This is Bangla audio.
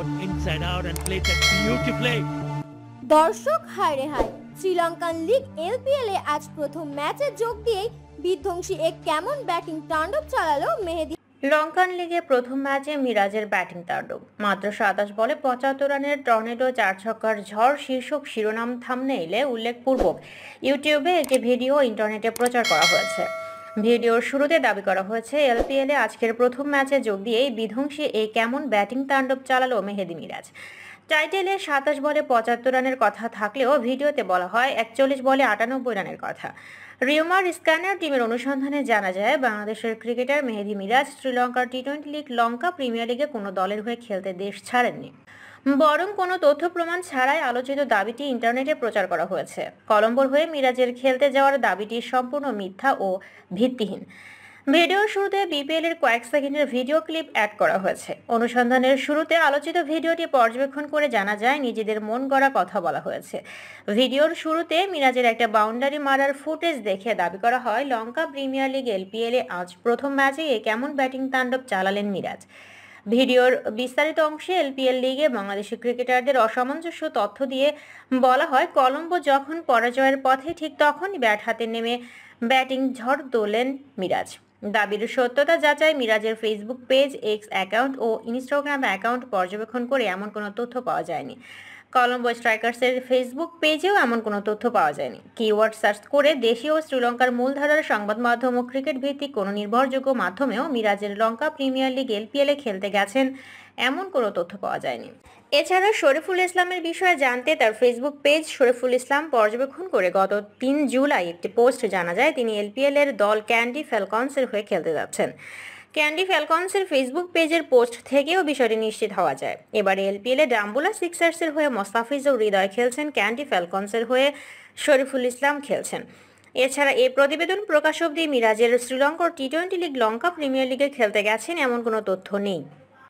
got inside out and played that beautifully. দর্শক হায় রে হায় শ্রীলঙ্কান লিগ এলপিএল এ আজ প্রথম ম্যাচে যোগ দিয়ে বিধ্বংসী এক কেমন ব্যাটিং তাণ্ডব চালালো মেহেদি লঙ্কান লিগে প্রথম ম্যাচে মিরাজের ব্যাটিং তাণ্ডব মাত্র সাতাশ বলে পঁচাত্তর রানের টর্নেডো চার ছক্কার ঝড় শীর্ষক শিরোনাম থামনে এলে উল্লেখপূর্বক ইউটিউবে একটি ভিডিও ইন্টারনেটে প্রচার করা হয়েছে ভিডিওর শুরুতে দাবি করা হয়েছে এলপিএলে আজকের প্রথম ম্যাচে যোগ দিয়েই বিধ্বংসী এই কেমন ব্যাটিং তাণ্ডব চালালো মেহেদি মিরাজ টাইটেলে সাতাশ বলে পঁচাত্তর রানের কথা থাকলেও ভিডিওতে বলা হয় একচল্লিশ বলে আটানব্বই রানের কথা রিউমার স্ক্যানার টিমের অনুসন্ধানে জানা যায় বাংলাদেশের ক্রিকেটার মেহেদি মিরাজ শ্রীলঙ্কার T twenty league Lanka premier লিগে কোনো দলের হয়ে খেলতে দেশ ছাড়েননি বরং কোনো তথ্য প্রমাণ ছাড়াই আলোচিত দাবিটি ইন্টারনেটে প্রচার করা হয়েছে কলম্বোর হয়ে মিরাজের খেলতে যাওয়ার দাবিটি সম্পূর্ণ মিথ্যা ও ভিত্তিহীন ভিডিও শুরুতে বিপিএল এর কয়েক সেকেন্ডের ভিডিও ক্লিপ অ্যাড করা হয়েছে অনুসন্ধানের শুরুতে আলোচিত ভিডিওটি পর্যবেক্ষণ করে জানা যায় নিজেদের মন গড়া কথা বলা হয়েছে ভিডিওর শুরুতে মিরাজের একটা বাউন্ডারি মারার ফুটেজ দেখে দাবি করা হয় লঙ্কা প্রিমিয়ার লিগ এলপিএল এ আজ প্রথম ম্যাচে কেমন ব্যাটিং তাণ্ডব চালালেন মিরাজ ভিডিওর বিস্তারিত অংশে এলপিএল লিগে বাংলাদেশি ক্রিকেটারদের অসামঞ্জস্য তথ্য দিয়ে বলা হয় কলম্বো যখন পরাজয়ের পথে ঠিক তখনই ব্যাট হাতে নেমে ব্যাটিং ঝড় তোলেন মিরাজ দাবির সত্যতা যাচাই মিরাজের ফেসবুক পেজ এক্স অ্যাকাউন্ট ও ইনস্টাগ্রাম অ্যাকাউন্ট পর্যবেক্ষণ করে এমন কোনো তথ্য পাওয়া যায়নি কলম্বো স্ট্রাইকার্সের ফেসবুক পেজেও এমন কোনো তথ্য পাওয়া যায়নি কিওয়ার্ড সার্চ করে দেশীয় ও শ্রীলঙ্কার মূলধারার সংবাদ মাধ্যম ও ক্রিকেট ভিত্তিক কোনো নির্ভরযোগ্য মাধ্যমেও মিরাজের লঙ্কা প্রিমিয়ার লিগ এলপিএলে খেলতে গেছেন এমন কোনো তথ্য পাওয়া যায়নি এছাড়া শরীফুল ইসলামের বিষয়ে জানতে তার ফেসবুক পেজ শরীফুল ইসলাম পর্যবেক্ষণ করে গত তিন জুলাই একটি পোস্ট জানা যায় তিনি এলপিএল এর দল ক্যান্ডি ফ্যালকনসের হয়ে খেলতে যাচ্ছেন ক্যান্ডি ফ্যালকনসের ফেসবুক পেজের পোস্ট থেকেও বিষয়টি নিশ্চিত হওয়া যায় এবারে এলপিএলে ডাম্বুলা সিক্সার্সের হয়ে মোস্তাফিজ ও হৃদয় খেলছেন ক্যান্ডি ফ্যালকনসের হয়ে শরীফুল ইসলাম খেলছেন এছাড়া এই প্রতিবেদন প্রকাশ অব্দি মিরাজের শ্রীলঙ্কার T twenty league Lanka premier লিগে খেলতে গেছেন এমন কোনো তথ্য নেই